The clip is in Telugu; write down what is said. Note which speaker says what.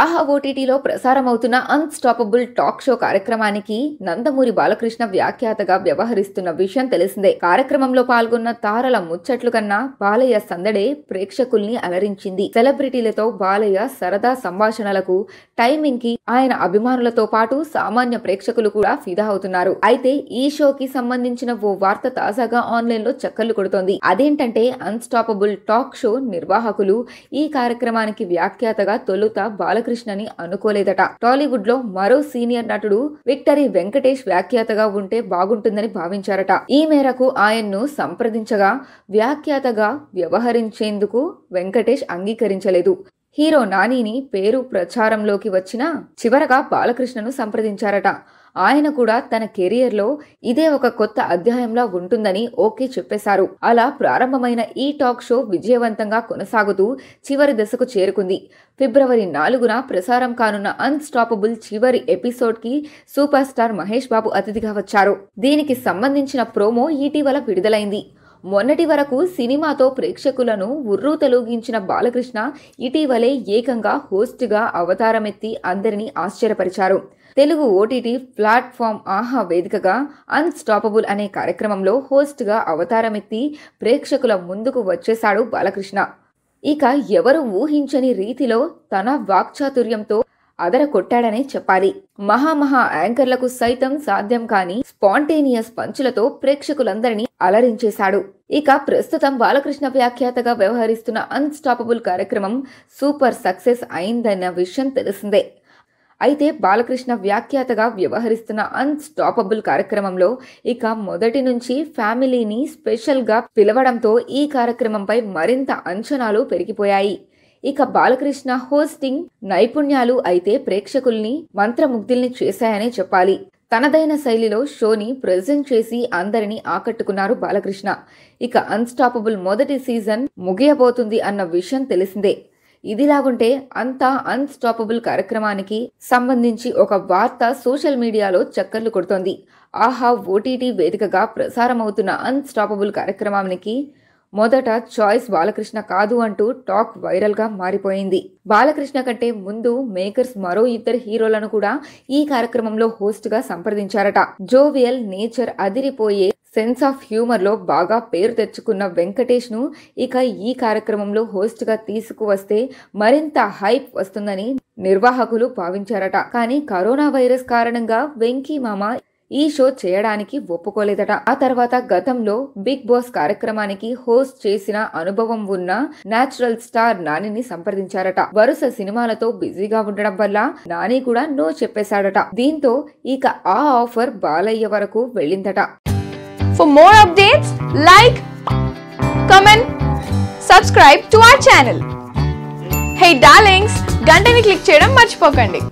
Speaker 1: ఆహా ఓటీటీలో ప్రసారమవుతున్న అన్స్టాపబుల్ టాక్ షో కార్యక్రమానికి నందమూరి బాలకృష్ణ వ్యాఖ్యాతగా వ్యవహరిస్తున్న విషయం తెలిసిందే కార్యక్రమంలో పాల్గొన్న తారల ముచ్చట్లు కన్నా బాలయ్య సందడే ప్రేక్షకుల్ని అలరించింది సెలబ్రిటీలతో బాలయ్య సరదా సంభాషణలకు టైమింగ్ కి ఆయన అభిమానులతో పాటు సామాన్య ప్రేక్షకులు కూడా ఫిదా అవుతున్నారు అయితే ఈ షోకి సంబంధించిన ఓ వార్త తాజాగా ఆన్లైన్ లో చక్కర్లు కొడుతోంది అదేంటంటే అన్స్టాపబుల్ టాక్ షో నిర్వాహకులు ఈ కార్యక్రమానికి వ్యాఖ్యాతగా తొలుత బాల బాలకృష్ణ అని అనుకోలేదట టాలీవుడ్ లో మరో సీనియర్ నటుడు విక్టరీ వెంకటేష్ వ్యాఖ్యాతగా ఉంటే బాగుంటుందని భావించారట ఈ మేరకు ఆయన్ను సంప్రదించగా వ్యాఖ్యాతగా వ్యవహరించేందుకు వెంకటేష్ అంగీకరించలేదు హీరో నానిని పేరు ప్రచారంలోకి వచ్చిన చివరగా బాలకృష్ణను సంప్రదించారట ఆయన కూడా తన కెరియర్లో ఇదే ఒక కొత్త అధ్యాయంలో ఉంటుందని ఓకే చెప్పేశారు అలా ప్రారంభమైన ఈ టాక్ షో విజయవంతంగా కొనసాగుతూ చివరి దశకు చేరుకుంది ఫిబ్రవరి నాలుగున ప్రసారం కానున్న అన్స్టాపబుల్ చివరి ఎపిసోడ్కి సూపర్ స్టార్ మహేష్ బాబు అతిథిగా వచ్చారు దీనికి సంబంధించిన ప్రోమో ఇటీవల విడుదలైంది మొన్నటి వరకు సినిమాతో ప్రేక్షకులను ఉర్రూ తొలగించిన బాలకృష్ణ ఇటీవలే ఏకంగా హోస్ట్గా అవతారమెత్తి అందరినీ ఆశ్చర్యపరిచారు తెలుగు ఓటీటీ ప్లాట్ఫామ్ ఆహా వేదికగా అన్స్టాపబుల్ అనే కార్యక్రమంలో హోస్ట్గా అవతారమెత్తి ప్రేక్షకుల ముందుకు వచ్చేశాడు బాలకృష్ణ ఇక ఎవరు ఊహించని రీతిలో తన వాక్చాతుర్యంతో అదర కొట్టాడనే చెప్పాలి మహామహా యాంకర్లకు సైతం సాధ్యం కాని స్పాంటేనియస్ పంచులతో ప్రేక్షకులందరినీ అలరించేశాడు ఇక ప్రస్తుతం బాలకృష్ణ వ్యాఖ్యాతగా వ్యవహరిస్తున్న అన్స్టాపబుల్ కార్యక్రమం సూపర్ సక్సెస్ అయిందన్న విషయం తెలిసిందే అయితే బాలకృష్ణ వ్యాఖ్యాతగా వ్యవహరిస్తున్న అన్స్టాపబుల్ కార్యక్రమంలో ఇక మొదటి నుంచి ఫ్యామిలీని స్పెషల్గా పిలవడంతో ఈ కార్యక్రమంపై మరింత అంచనాలు పెరిగిపోయాయి ఇక బాలకృష్ణ హోస్టింగ్ నైపుణ్యాలు అయితే ప్రేక్షకుల్ని మంత్రముగ్ధుల్ని చేశాయనే చెప్పాలి తనదైన శైలిలో షోని ప్రజెంట్ చేసి అందరినీ ఆకట్టుకున్నారు బాలకృష్ణ ఇక అన్స్టాపబుల్ మొదటి సీజన్ ముగియబోతుంది అన్న విషయం తెలిసిందే ఇదిలాగుంటే అంతా అన్స్టాపబుల్ కార్యక్రమానికి సంబంధించి ఒక వార్త సోషల్ మీడియాలో చక్కర్లు కొడుతోంది ఆహా ఓటీటీ వేదికగా ప్రసారమవుతున్న అన్స్టాపబుల్ కార్యక్రమానికి మొదట చాయిస్ బాలకృష్ణ కాదు అంటూ టాక్ వైరల్గా మారిపోయింది బాలకృష్ణ కంటే ముందు మేకర్స్ మరో ఇద్దరు హీరోలను కూడా ఈ కార్యక్రమంలో హోస్ట్గా సంప్రదించారట జోవియల్ నేచర్ అదిరిపోయే సెన్స్ ఆఫ్ హ్యూమర్లో బాగా పేరు తెచ్చుకున్న వెంకటేష్ను ఇక ఈ కార్యక్రమంలో హోస్ట్గా తీసుకువస్తే మరింత హైప్ వస్తుందని నిర్వాహకులు భావించారట కానీ కరోనా వైరస్ కారణంగా వెంకీ మామ ఈ షో చేయడానికి ఒప్పుకోలేదట ఆ తర్వాత గతంలో బిగ్ బాస్ కార్యక్రమానికి హోస్ట్ చేసిన అనుభవం ఉన్న నేచురల్ స్టార్ నానిని సంప్రదించారట వరుస సినిమాలతో బిజీగా ఉండడం వల్ల నాని కూడా నో చెప్పేశాడట దీంతో ఇక ఆ ఆఫర్ బాలయ్య వరకు వెళ్ళిందట for more updates like comment subscribe to our channel hey darlings గంటని క్లిక్ చేయడం మర్చిపోకండి